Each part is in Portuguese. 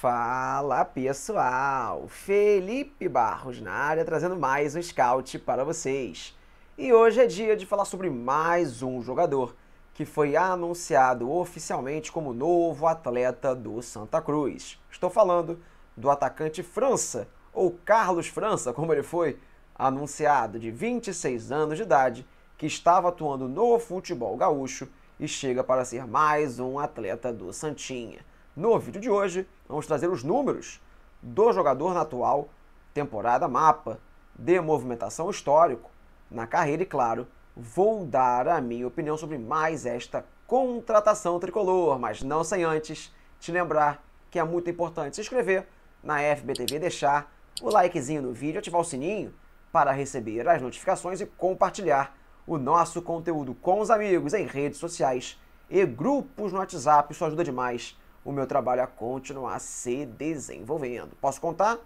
Fala pessoal, Felipe Barros na área trazendo mais um scout para vocês. E hoje é dia de falar sobre mais um jogador que foi anunciado oficialmente como novo atleta do Santa Cruz. Estou falando do atacante França, ou Carlos França, como ele foi anunciado, de 26 anos de idade, que estava atuando no futebol gaúcho e chega para ser mais um atleta do Santinha. No vídeo de hoje, vamos trazer os números do jogador na atual temporada mapa de movimentação histórico na carreira e, claro, vou dar a minha opinião sobre mais esta contratação tricolor, mas não sem antes te lembrar que é muito importante se inscrever na FBTV, deixar o likezinho no vídeo, ativar o sininho para receber as notificações e compartilhar o nosso conteúdo com os amigos em redes sociais e grupos no WhatsApp. Isso ajuda demais o meu trabalho a continuar se desenvolvendo. Posso contar?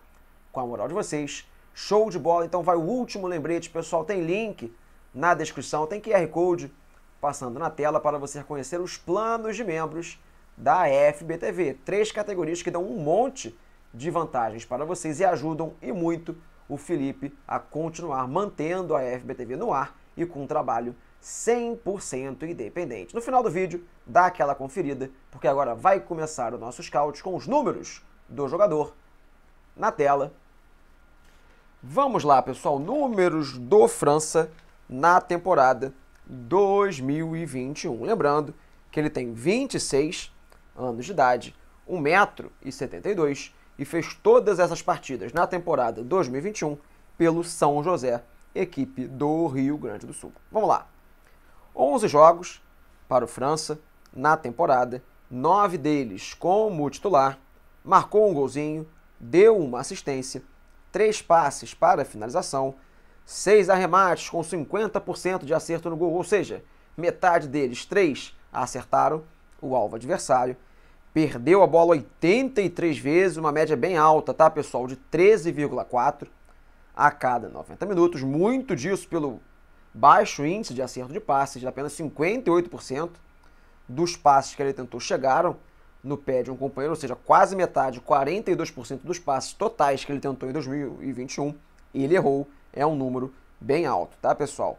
Com a moral de vocês. Show de bola! Então vai o último lembrete, pessoal. Tem link na descrição, tem QR Code passando na tela para você conhecer os planos de membros da FBTV. Três categorias que dão um monte de vantagens para vocês e ajudam e muito o Felipe a continuar mantendo a FBTV no ar e com um trabalho 100% independente. No final do vídeo, dá aquela conferida, porque agora vai começar o nosso scout com os números do jogador na tela. Vamos lá, pessoal, números do França na temporada 2021. Lembrando que ele tem 26 anos de idade, 1,72m e fez todas essas partidas na temporada 2021 pelo São José, equipe do Rio Grande do Sul. Vamos lá. 11 jogos para o França na temporada, nove deles como titular, marcou um golzinho, deu uma assistência, três passes para finalização, seis arremates com 50% de acerto no gol, ou seja, metade deles, três, acertaram o alvo adversário. Perdeu a bola 83 vezes, uma média bem alta, tá, pessoal? De 13,4 a cada 90 minutos. Muito disso pelo baixo índice de acerto de passes, de apenas 58% dos passes que ele tentou chegaram no pé de um companheiro, ou seja, quase metade, 42% dos passes totais que ele tentou em 2021, ele errou, é um número bem alto, tá, pessoal?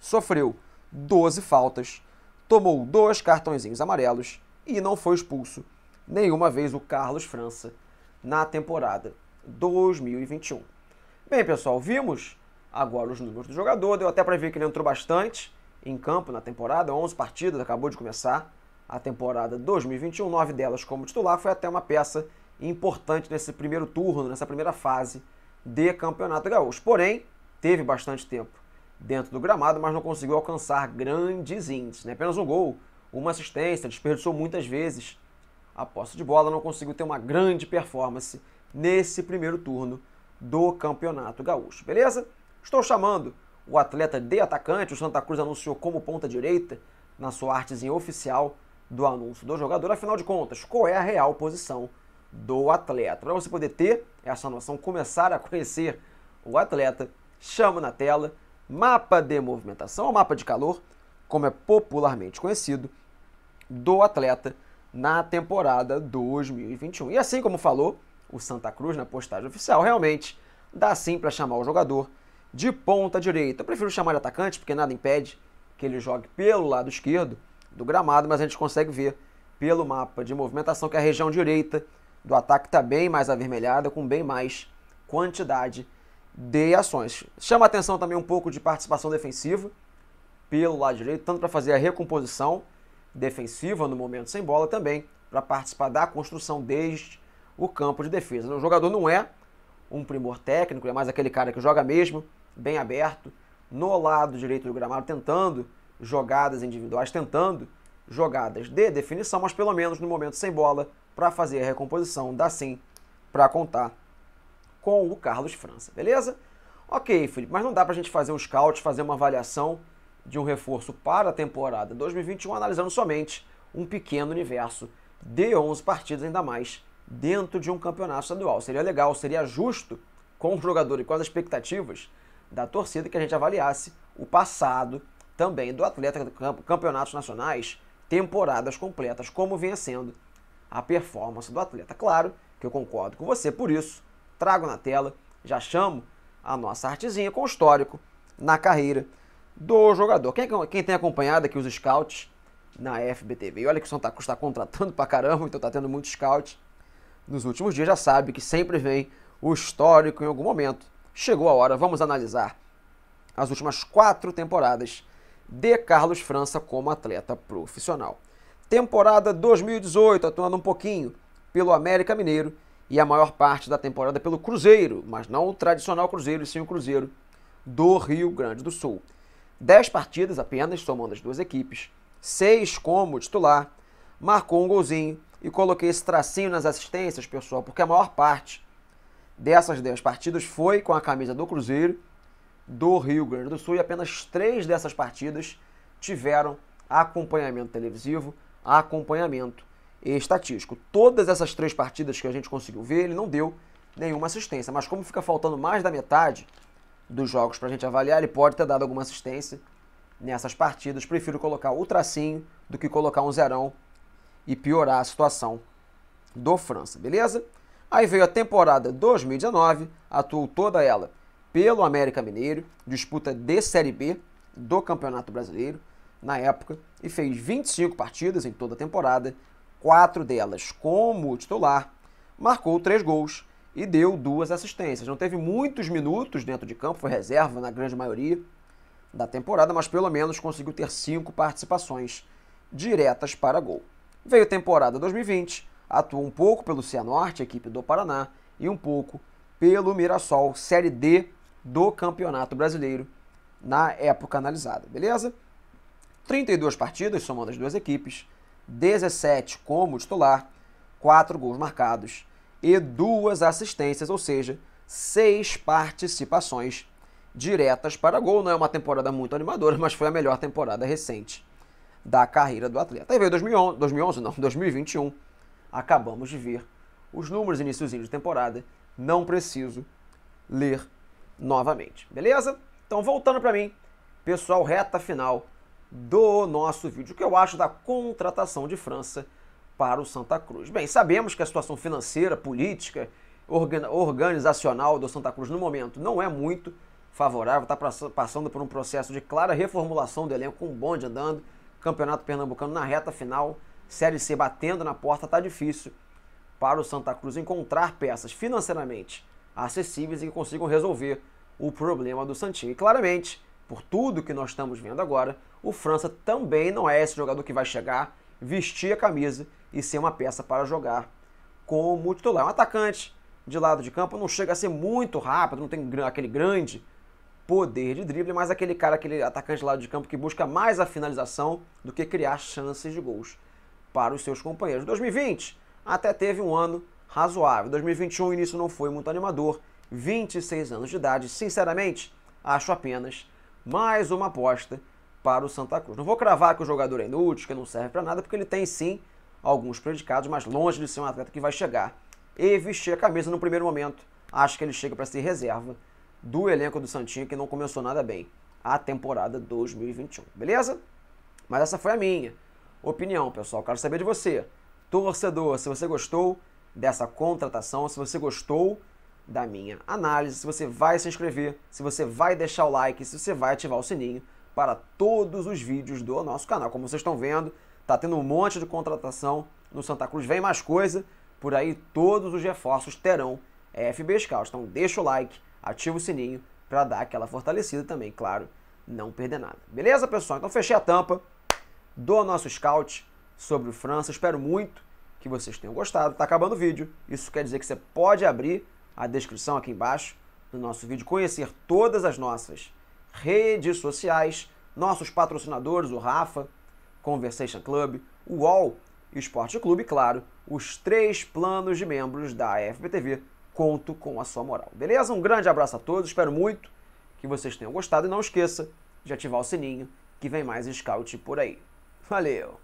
Sofreu 12 faltas, tomou dois cartõezinhos amarelos e não foi expulso nenhuma vez o Carlos França na temporada 2021. Bem, pessoal, vimos agora os números do jogador. Deu até para ver que ele entrou bastante em campo na temporada, 11 partidas, acabou de começar a temporada 2021, nove delas como titular, foi até uma peça importante nesse primeiro turno, nessa primeira fase de Campeonato Gaúcho. Porém, teve bastante tempo dentro do gramado, mas não conseguiu alcançar grandes índices, né? apenas um gol, uma assistência, desperdiçou muitas vezes a posse de bola, não conseguiu ter uma grande performance nesse primeiro turno do Campeonato Gaúcho, beleza? Estou chamando o atleta de atacante, o Santa Cruz anunciou como ponta direita na sua artezinha oficial do anúncio do jogador. Afinal de contas, qual é a real posição do atleta? Para você poder ter essa noção, começar a conhecer o atleta, chama na tela mapa de movimentação, ou mapa de calor, como é popularmente conhecido, do atleta na temporada 2021. E assim como falou o Santa Cruz na postagem oficial, realmente dá sim para chamar o jogador de ponta direita. Eu prefiro chamar de atacante porque nada impede que ele jogue pelo lado esquerdo do gramado, mas a gente consegue ver pelo mapa de movimentação que a região direita do ataque está bem mais avermelhada, com bem mais quantidade de ações. Chama atenção também um pouco de participação defensiva pelo lado direito, tanto para fazer a recomposição defensiva no momento sem bola, também para participar da construção desde o campo de defesa. O jogador não é um primor técnico, é mais aquele cara que joga mesmo, bem aberto, no lado direito do gramado, tentando jogadas individuais, tentando jogadas de definição, mas pelo menos no momento sem bola, para fazer a recomposição, dá sim para contar com o Carlos França, beleza? Ok, Felipe, mas não dá para a gente fazer um scout, fazer uma avaliação de um reforço para a temporada 2021, analisando somente um pequeno universo de 11 partidas, ainda mais dentro de um campeonato estadual. Seria legal, seria justo com o jogador e com as expectativas da torcida que a gente avaliasse o passado também do atleta campeonatos nacionais, temporadas completas, como vinha sendo a performance do atleta. Claro que eu concordo com você, por isso trago na tela, já chamo a nossa artezinha com o histórico na carreira do jogador. Quem, é quem tem acompanhado aqui os scouts na FBTV, e olha que o Santa Cruz está contratando pra caramba, então tá tendo muito scout nos últimos dias, já sabe que sempre vem o histórico em algum momento chegou a hora, vamos analisar as últimas quatro temporadas de Carlos França como atleta profissional. Temporada 2018, atuando um pouquinho pelo América Mineiro e a maior parte da temporada pelo Cruzeiro, mas não o tradicional Cruzeiro, sim o Cruzeiro do Rio Grande do Sul. Dez partidas apenas, somando as duas equipes, seis como titular, marcou um golzinho e coloquei esse tracinho nas assistências, pessoal, porque a maior parte Dessas 10 partidas foi com a camisa do Cruzeiro, do Rio Grande do Sul e apenas três dessas partidas tiveram acompanhamento televisivo, acompanhamento estatístico. Todas essas três partidas que a gente conseguiu ver, ele não deu nenhuma assistência, mas como fica faltando mais da metade dos jogos para a gente avaliar, ele pode ter dado alguma assistência nessas partidas. Prefiro colocar o tracinho do que colocar um zerão e piorar a situação do França, beleza? Aí veio a temporada 2019, atuou toda ela pelo América Mineiro, disputa de Série B do Campeonato Brasileiro na época, e fez 25 partidas em toda a temporada, quatro delas como titular, marcou três gols e deu duas assistências. Não teve muitos minutos dentro de campo, foi reserva na grande maioria da temporada, mas pelo menos conseguiu ter cinco participações diretas para gol. Veio a temporada 2020, Atuou um pouco pelo Cianorte, equipe do Paraná, e um pouco pelo Mirassol, Série D do Campeonato Brasileiro, na época analisada, beleza? 32 partidas, somando as duas equipes, 17 como titular, 4 gols marcados e duas assistências, ou seja, seis participações diretas para gol. Não é uma temporada muito animadora, mas foi a melhor temporada recente da carreira do atleta. Aí veio 2011, 2011 não, 2021, acabamos de ver os números iníciozinho de temporada, não preciso ler novamente, beleza? Então voltando para mim, pessoal, reta final do nosso vídeo, o que eu acho da contratação de França para o Santa Cruz. Bem, sabemos que a situação financeira, política, organizacional do Santa Cruz no momento não é muito favorável, está passando por um processo de clara reformulação do elenco, com um bonde andando, campeonato pernambucano na reta final, Série C batendo na porta está difícil para o Santa Cruz encontrar peças financeiramente acessíveis e que consigam resolver o problema do Santinho. E claramente, por tudo que nós estamos vendo agora, o França também não é esse jogador que vai chegar, vestir a camisa e ser uma peça para jogar como titular. É um atacante de lado de campo não chega a ser muito rápido, não tem aquele grande poder de drible, mas aquele cara, aquele atacante de lado de campo que busca mais a finalização do que criar chances de gols para os seus companheiros. 2020 até teve um ano razoável. 2021 o início não foi muito animador. 26 anos de idade, sinceramente, acho apenas mais uma aposta para o Santa Cruz. Não vou cravar que o jogador é inútil, que não serve para nada, porque ele tem sim alguns predicados, mas longe de ser um atleta que vai chegar e vestir a camisa no primeiro momento. Acho que ele chega para ser reserva do elenco do Santinho, que não começou nada bem a temporada 2021, beleza? Mas essa foi a minha opinião, pessoal. Quero saber de você, torcedor, se você gostou dessa contratação, se você gostou da minha análise, se você vai se inscrever, se você vai deixar o like, se você vai ativar o sininho para todos os vídeos do nosso canal. Como vocês estão vendo, tá tendo um monte de contratação no Santa Cruz, vem mais coisa, por aí todos os reforços terão é, FB Scout. Então deixa o like, ativa o sininho para dar aquela fortalecida também, claro, não perder nada. Beleza, pessoal? Então fechei a tampa do nosso scout sobre o França. Espero muito que vocês tenham gostado. Está acabando o vídeo. Isso quer dizer que você pode abrir a descrição aqui embaixo do nosso vídeo, conhecer todas as nossas redes sociais, nossos patrocinadores, o Rafa, Conversation Club, o UOL e o Esporte Clube, claro, os três planos de membros da FBTV. Conto com a sua moral. Beleza? Um grande abraço a todos, espero muito que vocês tenham gostado e não esqueça de ativar o sininho que vem mais scout por aí. Valeu!